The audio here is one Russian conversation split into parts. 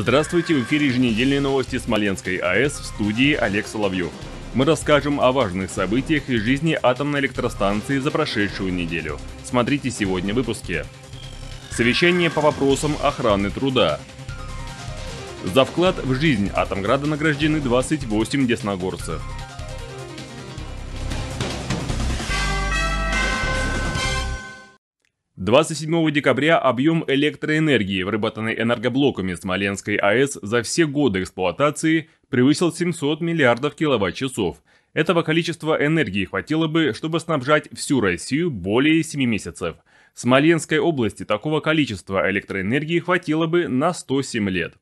Здравствуйте, в эфире еженедельные новости Смоленской АЭС в студии Олег Соловьев. Мы расскажем о важных событиях из жизни атомной электростанции за прошедшую неделю. Смотрите сегодня в выпуске. Совещание по вопросам охраны труда. За вклад в жизнь Атомграда награждены 28 десногорцев. 27 декабря объем электроэнергии, выработанной энергоблоками Смоленской АЭС за все годы эксплуатации, превысил 700 миллиардов киловатт-часов. Этого количества энергии хватило бы, чтобы снабжать всю Россию более 7 месяцев. В Смоленской области такого количества электроэнергии хватило бы на 107 лет.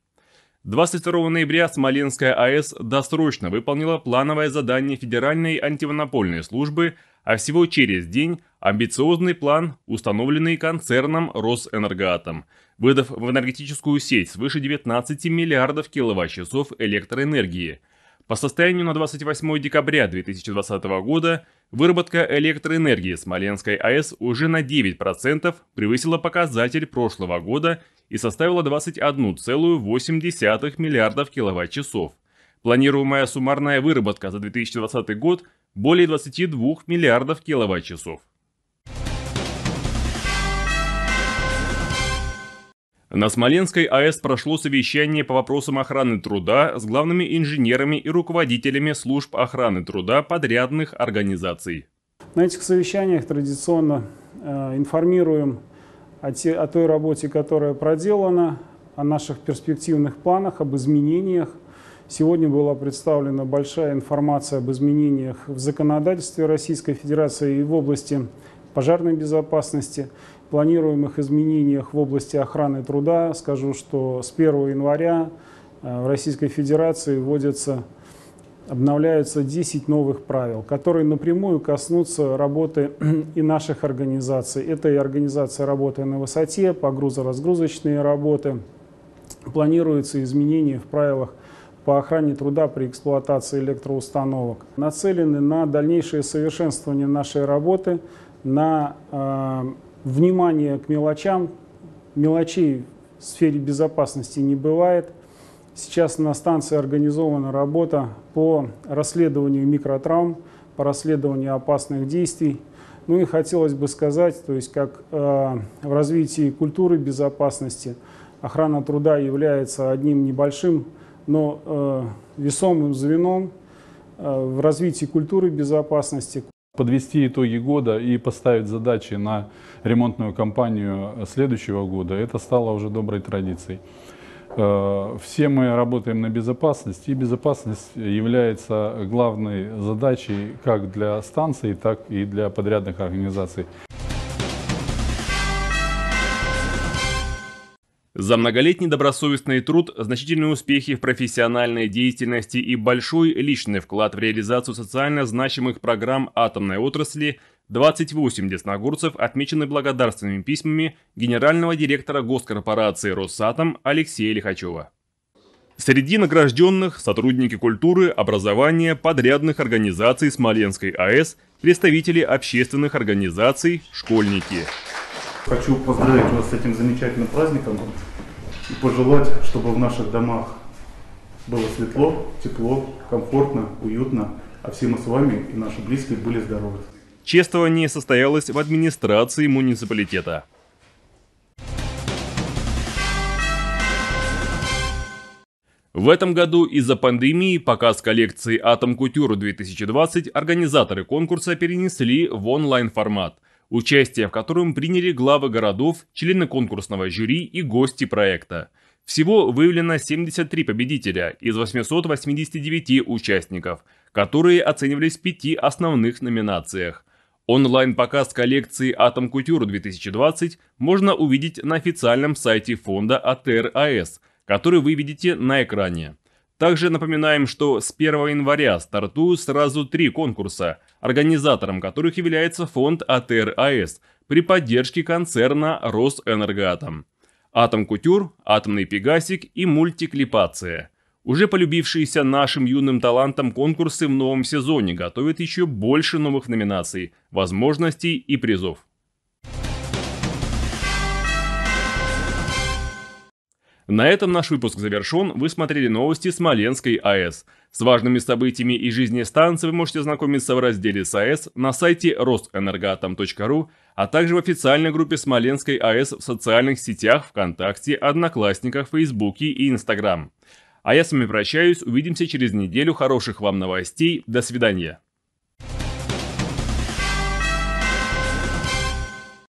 22 ноября Смоленская АЭС досрочно выполнила плановое задание Федеральной антимонопольной службы, а всего через день амбициозный план, установленный концерном Росэнергоатом, выдав в энергетическую сеть свыше 19 миллиардов киловатт-часов электроэнергии – по состоянию на 28 декабря 2020 года выработка электроэнергии Смоленской АЭС уже на 9% превысила показатель прошлого года и составила 21,8 миллиардов киловатт-часов. Планируемая суммарная выработка за 2020 год – более 22 миллиардов киловатт-часов. На Смоленской АЭС прошло совещание по вопросам охраны труда с главными инженерами и руководителями служб охраны труда подрядных организаций. На этих совещаниях традиционно э, информируем о, те, о той работе, которая проделана, о наших перспективных планах, об изменениях. Сегодня была представлена большая информация об изменениях в законодательстве Российской Федерации и в области пожарной безопасности планируемых изменениях в области охраны труда скажу, что с 1 января э, в Российской Федерации вводятся, обновляются 10 новых правил, которые напрямую коснутся работы и наших организаций. Это и организация работы на высоте, грузо-разгрузочные работы. Планируются изменения в правилах по охране труда при эксплуатации электроустановок. Нацелены на дальнейшее совершенствование нашей работы, на э, внимание к мелочам. Мелочей в сфере безопасности не бывает. Сейчас на станции организована работа по расследованию микротравм, по расследованию опасных действий. Ну и хотелось бы сказать, то есть как э, в развитии культуры безопасности охрана труда является одним небольшим, но э, весомым звеном э, в развитии культуры безопасности. Подвести итоги года и поставить задачи на ремонтную кампанию следующего года, это стало уже доброй традицией. Э, все мы работаем на безопасность, и безопасность является главной задачей как для станции, так и для подрядных организаций. За многолетний добросовестный труд, значительные успехи в профессиональной деятельности и большой личный вклад в реализацию социально значимых программ атомной отрасли 28 десногорцев отмечены благодарственными письмами генерального директора госкорпорации «Росатом» Алексея Лихачева. Среди награжденных – сотрудники культуры, образования, подрядных организаций Смоленской АЭС, представители общественных организаций, школьники – Хочу поздравить вас с этим замечательным праздником и пожелать, чтобы в наших домах было светло, тепло, комфортно, уютно, а все мы с вами и наши близкие были здоровы. Чествование состоялось в администрации муниципалитета. В этом году из-за пандемии показ коллекции «Атом Кутюр 2020» организаторы конкурса перенесли в онлайн-формат – участие в котором приняли главы городов, члены конкурсного жюри и гости проекта. Всего выявлено 73 победителя из 889 участников, которые оценивались в пяти основных номинациях. Онлайн-показ коллекции «Атом Кутюр-2020» можно увидеть на официальном сайте фонда АТРАС, который вы видите на экране. Также напоминаем, что с 1 января стартуют сразу три конкурса, организатором которых является фонд АТР-АЭС при поддержке концерна Росэнергоатом. Атом-кутюр, атомный пегасик и мультиклипация. Уже полюбившиеся нашим юным талантам конкурсы в новом сезоне готовят еще больше новых номинаций, возможностей и призов. На этом наш выпуск завершен. Вы смотрели новости Смоленской АЭС. С важными событиями и жизни станции вы можете ознакомиться в разделе с АЭС на сайте rosenергоатом.ру, а также в официальной группе Смоленской АЭС в социальных сетях ВКонтакте, Одноклассниках, Фейсбуке и Инстаграм. А я с вами прощаюсь, увидимся через неделю, хороших вам новостей, до свидания.